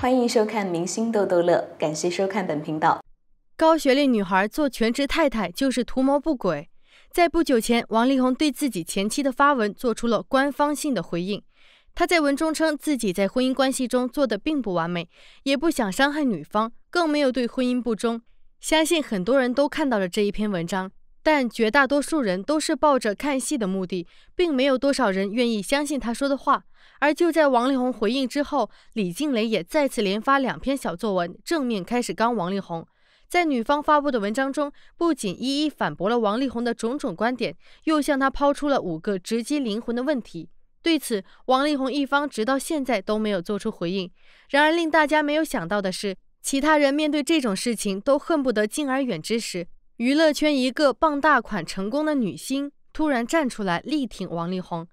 欢迎收看《明星逗逗乐》，感谢收看本频道。高学历女孩做全职太太就是图谋不轨。在不久前，王力宏对自己前妻的发文做出了官方性的回应。他在文中称自己在婚姻关系中做的并不完美，也不想伤害女方，更没有对婚姻不忠。相信很多人都看到了这一篇文章。但绝大多数人都是抱着看戏的目的，并没有多少人愿意相信他说的话。而就在王力宏回应之后，李静蕾也再次连发两篇小作文，正面开始刚王力宏。在女方发布的文章中，不仅一一反驳了王力宏的种种观点，又向他抛出了五个直击灵魂的问题。对此，王力宏一方直到现在都没有做出回应。然而，令大家没有想到的是，其他人面对这种事情都恨不得敬而远之时。娱乐圈一个傍大款成功的女星突然站出来力挺王力宏，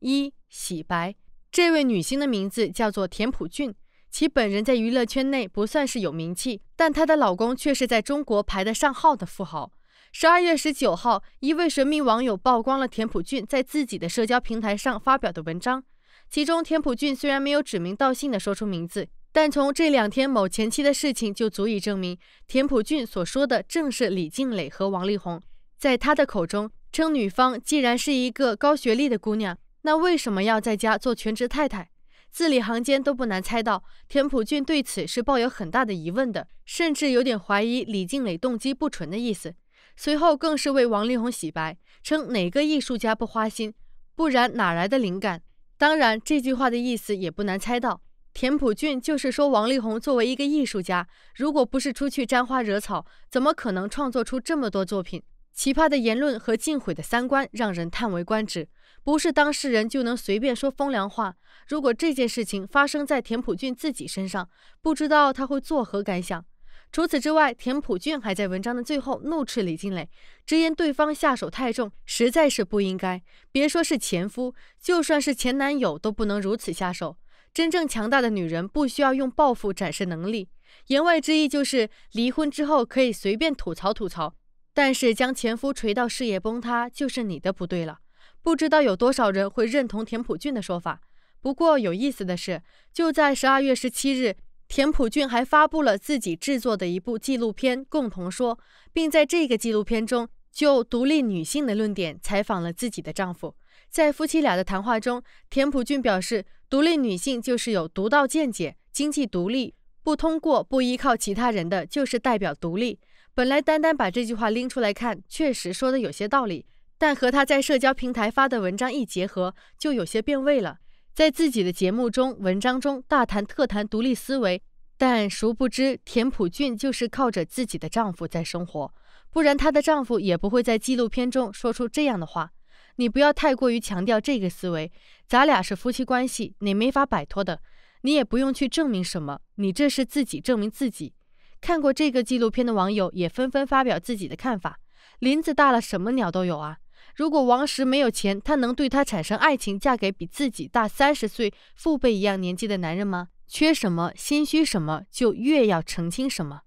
一洗白。这位女星的名字叫做田朴珺，其本人在娱乐圈内不算是有名气，但她的老公却是在中国排得上号的富豪。十二月十九号，一位神秘网友曝光了田朴珺在自己的社交平台上发表的文章，其中田朴珺虽然没有指名道姓的说出名字。但从这两天某前妻的事情就足以证明，田朴珺所说的正是李静蕾和王力宏。在他的口中称女方既然是一个高学历的姑娘，那为什么要在家做全职太太？字里行间都不难猜到，田朴珺对此是抱有很大的疑问的，甚至有点怀疑李静蕾动机不纯的意思。随后更是为王力宏洗白，称哪个艺术家不花心，不然哪来的灵感？当然，这句话的意思也不难猜到。田朴珺就是说，王力宏作为一个艺术家，如果不是出去沾花惹草，怎么可能创作出这么多作品？奇葩的言论和尽毁的三观，让人叹为观止。不是当事人就能随便说风凉话。如果这件事情发生在田朴珺自己身上，不知道他会作何感想。除此之外，田朴珺还在文章的最后怒斥李静蕾，直言对方下手太重，实在是不应该。别说是前夫，就算是前男友都不能如此下手。真正强大的女人不需要用报复展示能力，言外之意就是离婚之后可以随便吐槽吐槽，但是将前夫锤到事业崩塌就是你的不对了。不知道有多少人会认同田朴珺的说法？不过有意思的是，就在十二月十七日，田朴珺还发布了自己制作的一部纪录片《共同说》，并在这个纪录片中就独立女性的论点采访了自己的丈夫。在夫妻俩的谈话中，田朴珺表示，独立女性就是有独到见解，经济独立，不通过、不依靠其他人的，就是代表独立。本来单单把这句话拎出来看，确实说的有些道理，但和她在社交平台发的文章一结合，就有些变味了。在自己的节目中、文章中大谈特谈独立思维，但殊不知田朴珺就是靠着自己的丈夫在生活，不然她的丈夫也不会在纪录片中说出这样的话。你不要太过于强调这个思维，咱俩是夫妻关系，你没法摆脱的。你也不用去证明什么，你这是自己证明自己。看过这个纪录片的网友也纷纷发表自己的看法：林子大了，什么鸟都有啊。如果王石没有钱，他能对他产生爱情，嫁给比自己大三十岁、父辈一样年纪的男人吗？缺什么，心虚什么，就越要澄清什么。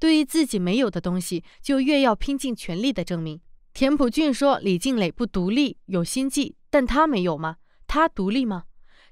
对于自己没有的东西，就越要拼尽全力的证明。田朴珺说：“李静蕾不独立，有心计，但她没有吗？她独立吗？”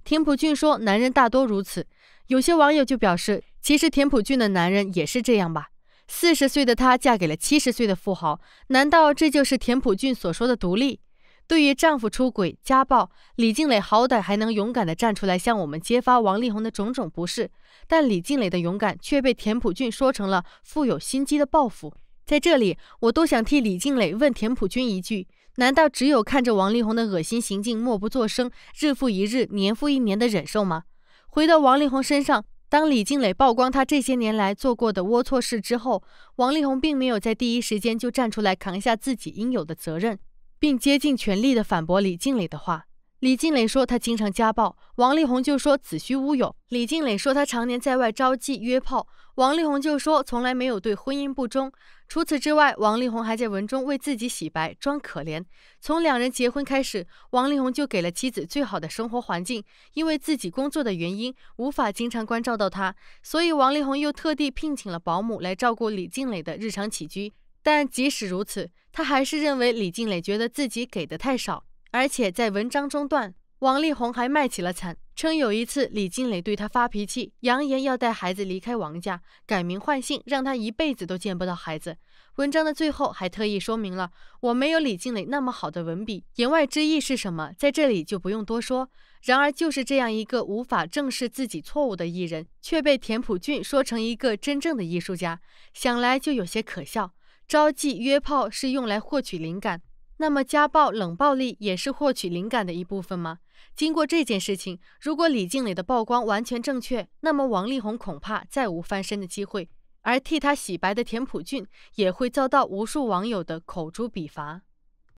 田朴珺说：“男人大多如此。”有些网友就表示：“其实田朴珺的男人也是这样吧？”四十岁的她嫁给了七十岁的富豪，难道这就是田朴珺所说的独立？对于丈夫出轨、家暴，李静蕾好歹还能勇敢地站出来向我们揭发王力宏的种种不是，但李静蕾的勇敢却被田朴珺说成了富有心机的报复。在这里，我都想替李静蕾问田朴珺一句：难道只有看着王力宏的恶心行径默不作声，日复一日、年复一年的忍受吗？回到王力宏身上，当李静蕾曝光他这些年来做过的龌龊事之后，王力宏并没有在第一时间就站出来扛下自己应有的责任，并竭尽全力地反驳李静蕾的话。李静蕾说他经常家暴，王力宏就说子虚乌有。李静蕾说他常年在外招妓约炮，王力宏就说从来没有对婚姻不忠。除此之外，王力宏还在文中为自己洗白，装可怜。从两人结婚开始，王力宏就给了妻子最好的生活环境，因为自己工作的原因无法经常关照到她，所以王力宏又特地聘请了保姆来照顾李静蕾的日常起居。但即使如此，他还是认为李静蕾觉得自己给的太少。而且在文章中段，王力宏还卖起了惨，称有一次李静蕾对他发脾气，扬言要带孩子离开王家，改名换姓，让他一辈子都见不到孩子。文章的最后还特意说明了我没有李静蕾那么好的文笔，言外之意是什么，在这里就不用多说。然而，就是这样一个无法正视自己错误的艺人，却被田朴珺说成一个真正的艺术家，想来就有些可笑。招妓约炮是用来获取灵感。那么，家暴冷暴力也是获取灵感的一部分吗？经过这件事情，如果李静蕾的曝光完全正确，那么王力宏恐怕再无翻身的机会，而替他洗白的田朴珺也会遭到无数网友的口诛笔伐。